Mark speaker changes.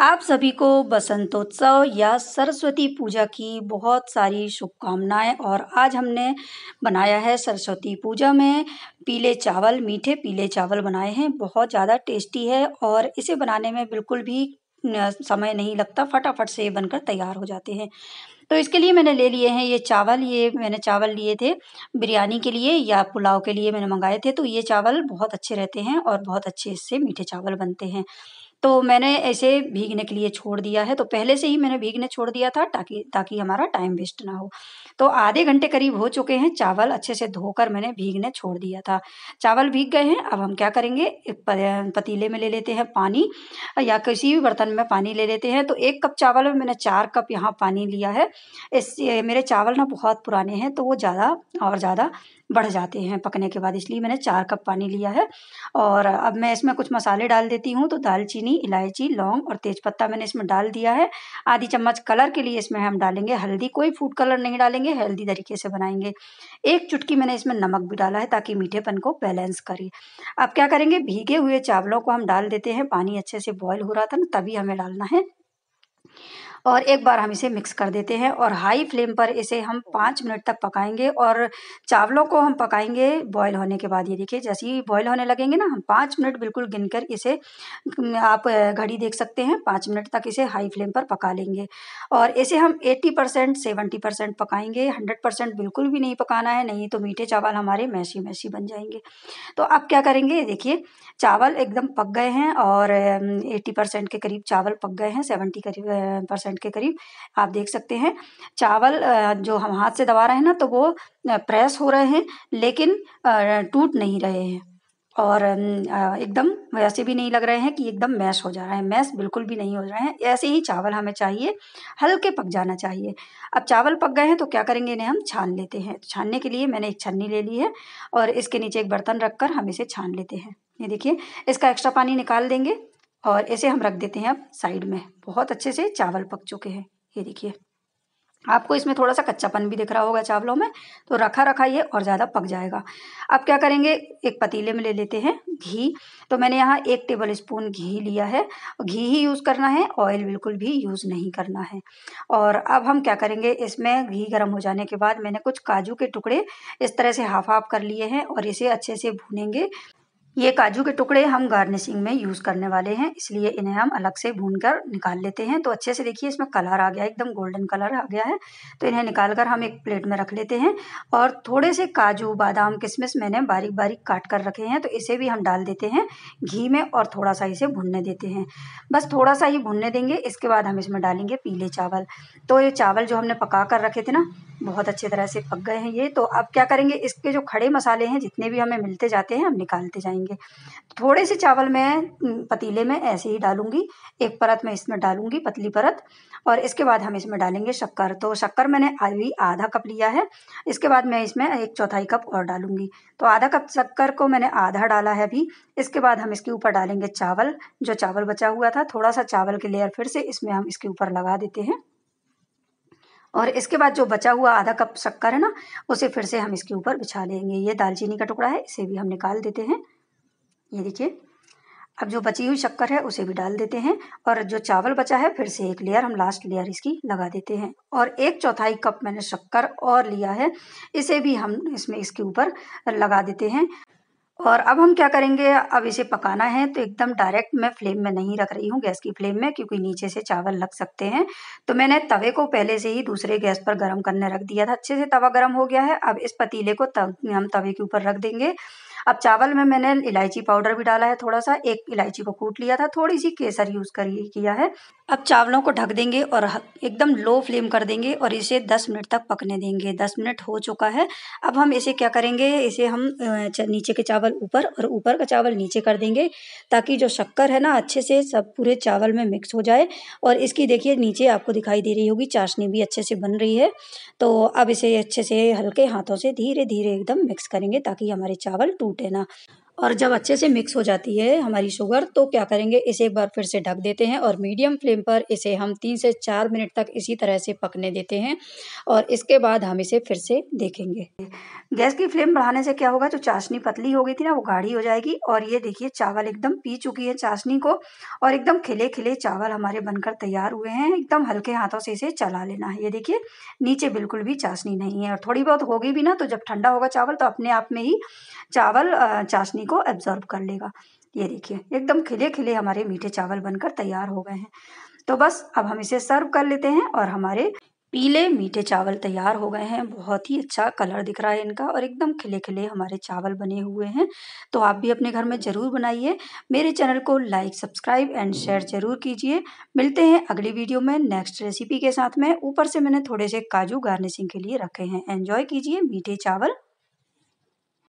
Speaker 1: आप सभी को बसंतोत्सव या सरस्वती पूजा की बहुत सारी शुभकामनाएं और आज हमने बनाया है सरस्वती पूजा में पीले चावल मीठे पीले चावल बनाए हैं बहुत ज़्यादा टेस्टी है और इसे बनाने में बिल्कुल भी समय नहीं लगता फटाफट से ये बनकर तैयार हो जाते हैं तो इसके लिए मैंने ले लिए हैं ये चावल ये मैंने चावल लिए थे बिरयानी के लिए या पुलाव के लिए मैंने मंगाए थे तो ये चावल बहुत अच्छे रहते हैं और बहुत अच्छे इससे मीठे चावल बनते हैं तो मैंने ऐसे भीगने के लिए छोड़ दिया है तो पहले से ही मैंने भीगने छोड़ दिया था ताकि ताकि हमारा टाइम वेस्ट ना हो तो आधे घंटे करीब हो चुके हैं चावल अच्छे से धोकर मैंने भीगने छोड़ दिया था चावल भीग गए हैं अब हम क्या करेंगे पतीले में ले लेते हैं पानी या किसी भी बर्तन में पानी ले लेते हैं तो एक कप चावल में मैंने चार कप यहाँ पानी लिया है इस मेरे चावल ना बहुत पुराने हैं तो वो ज़्यादा और ज़्यादा बढ़ जाते हैं पकने के बाद इसलिए मैंने चार कप पानी लिया है और अब मैं इसमें कुछ मसाले डाल देती हूँ तो दालचीनी इलायची लौंग और तेज़पत्ता मैंने इसमें डाल दिया है आधी चम्मच कलर के लिए इसमें हम डालेंगे हल्दी कोई फूड कलर नहीं डालेंगे हेल्दी तरीके से बनाएंगे एक चुटकी मैंने इसमें नमक भी डाला है ताकि मीठेपन को बैलेंस करे अब क्या करेंगे भीगे हुए चावलों को हम डाल देते हैं पानी अच्छे से बॉयल हो रहा था ना तभी हमें डालना है और एक बार हम इसे मिक्स कर देते हैं और हाई फ्लेम पर इसे हम पाँच मिनट तक पकाएंगे और चावलों को हम पकाएंगे बॉयल होने के बाद ये देखिए जैसे ही बॉयल होने लगेंगे ना हम पाँच मिनट बिल्कुल गिनकर इसे आप घड़ी देख सकते हैं पाँच मिनट तक इसे हाई फ्लेम पर पका लेंगे और इसे हम एट्टी परसेंट सेवेंटी परसेंट पकाएंगे हंड्रेड परसेंट बिल्कुल भी नहीं पकाना है नहीं तो मीठे चावल हमारे मैसी मैसी बन जाएंगे तो अब क्या करेंगे देखिए चावल एकदम पक गए हैं और एट्टी परसेंट के करीब चावल पक गए हैं सेवेंटी करीब परसेंट के करीब आप देख सकते हैं चावल जो हम हाथ से दबा रहे हैं ना तो वो प्रेस हो रहे हैं लेकिन टूट नहीं रहे हैं और एकदम वैसे भी नहीं लग रहे हैं कि एकदम मैश हो जा रहा है मैश बिल्कुल भी नहीं हो रहे हैं ऐसे ही चावल हमें चाहिए हल्के पक जाना चाहिए अब चावल पक गए हैं तो क्या करेंगे इन्हें हम छान लेते हैं तो छानने के लिए मैंने एक छन्नी ले ली है और इसके नीचे एक बर्तन रख कर हम इसे छान लेते हैं ये देखिए इसका एक्स्ट्रा पानी निकाल देंगे और ऐसे हम रख देते हैं अब साइड में बहुत अच्छे से चावल पक चुके हैं ये देखिए आपको इसमें थोड़ा सा कच्चापन भी दिख रहा होगा चावलों में तो रखा रखा ये और ज़्यादा पक जाएगा अब क्या करेंगे एक पतीले में ले लेते हैं घी तो मैंने यहाँ एक टेबल स्पून घी लिया है घी ही यूज़ करना है ऑयल बिल्कुल भी यूज़ नहीं करना है और अब हम क्या करेंगे इसमें घी गर्म हो जाने के बाद मैंने कुछ काजू के टुकड़े इस तरह से हाफ हाफ कर लिए हैं और इसे अच्छे से भूनेंगे ये काजू के टुकड़े हम गार्निशिंग में यूज़ करने वाले हैं इसलिए इन्हें हम अलग से भून कर निकाल लेते हैं तो अच्छे से देखिए इसमें कलर आ गया एकदम गोल्डन कलर आ गया है तो इन्हें निकाल कर हम एक प्लेट में रख लेते हैं और थोड़े से काजू बादाम किशमिश मैंने बारीक बारीक काट कर रखे हैं तो इसे भी हम डाल देते हैं घी में और थोड़ा सा इसे भुनने देते हैं बस थोड़ा सा ही भुनने देंगे इसके बाद हम इसमें डालेंगे पीले चावल तो ये चावल जो हमने पका कर रखे थे ना बहुत अच्छे तरह से पक गए हैं ये तो अब क्या करेंगे इसके जो खड़े मसाले हैं जितने भी हमें मिलते जाते हैं हम निकालते जाएंगे थोड़े से चावल मैं पतीले में ऐसे ही डालूंगी एक परत मैं इसमें डालूंगी पतली परत और इसके बाद हम इसमें डालेंगे शक्कर तो शक्कर मैंने अभी आधा कप लिया है इसके बाद मैं इसमें एक चौथाई कप और डालूंगी तो आधा कप शक्कर को मैंने आधा डाला है अभी इसके बाद हम इसके ऊपर डालेंगे चावल जो चावल बचा हुआ था थोड़ा सा चावल की लेयर फिर से इसमें हम इसके ऊपर लगा देते हैं और इसके बाद जो बचा हुआ आधा कप शक्कर है ना उसे फिर से हम इसके ऊपर बिछा लेंगे ये दालचीनी का टुकड़ा है इसे भी हम निकाल देते हैं ये देखिए अब जो बची हुई शक्कर है उसे भी डाल देते हैं और जो चावल बचा है फिर से एक लेयर हम लास्ट लेयर इसकी लगा देते हैं और एक चौथाई कप मैंने शक्कर और लिया है इसे भी हम इसमें इसके ऊपर लगा देते हैं और अब हम क्या करेंगे अब इसे पकाना है तो एकदम डायरेक्ट मैं फ्लेम में नहीं रख रही हूँ गैस की फ्लेम में क्योंकि नीचे से चावल लग सकते हैं तो मैंने तवे को पहले से ही दूसरे गैस पर गर्म करने रख दिया था अच्छे से तवा गर्म हो गया है अब इस पतीले को तव, हम तवे के ऊपर रख देंगे अब चावल में मैंने इलायची पाउडर भी डाला है थोड़ा सा एक इलायची को कूट लिया था थोड़ी सी केसर यूज़ कर किया है अब चावलों को ढक देंगे और एकदम लो फ्लेम कर देंगे और इसे 10 मिनट तक पकने देंगे 10 मिनट हो चुका है अब हम इसे क्या करेंगे इसे हम नीचे के चावल ऊपर और ऊपर का चावल नीचे कर देंगे ताकि जो शक्कर है ना अच्छे से सब पूरे चावल में मिक्स हो जाए और इसकी देखिए नीचे आपको दिखाई दे रही होगी चाशनी भी अच्छे से बन रही है तो अब इसे अच्छे से हल्के हाथों से धीरे धीरे एकदम मिक्स करेंगे ताकि हमारे चावल टूट ఉంటేనా और जब अच्छे से मिक्स हो जाती है हमारी शुगर तो क्या करेंगे इसे एक बार फिर से ढक देते हैं और मीडियम फ्लेम पर इसे हम तीन से चार मिनट तक इसी तरह से पकने देते हैं और इसके बाद हम इसे फिर से देखेंगे गैस की फ्लेम बढ़ाने से क्या होगा जो चाशनी पतली हो गई थी ना वो गाढ़ी हो जाएगी और ये देखिए चावल एकदम पी चुकी है चाशनी को और एकदम खिले खिले चावल हमारे बनकर तैयार हुए हैं एकदम हल्के हाथों से इसे चला लेना है ये देखिए नीचे बिल्कुल भी चाशनी नहीं है और थोड़ी बहुत होगी भी ना तो जब ठंडा होगा चावल तो अपने आप में ही चावल चाशनी को एब्जॉर्ब कर लेगा ये देखिए एकदम खिले खिले हमारे मीठे चावल बनकर तैयार हो गए हैं तो बस अब हम इसे सर्व कर लेते हैं और हमारे पीले मीठे चावल तैयार हो गए हैं बहुत ही अच्छा कलर दिख रहा है इनका और एकदम खिले खिले हमारे चावल बने हुए हैं तो आप भी अपने घर में ज़रूर बनाइए मेरे चैनल को लाइक सब्सक्राइब एंड शेयर ज़रूर कीजिए मिलते हैं अगली वीडियो में नेक्स्ट रेसिपी के साथ में ऊपर से मैंने थोड़े से काजू गार्निशिंग के लिए रखे हैं एन्जॉय कीजिए मीठे चावल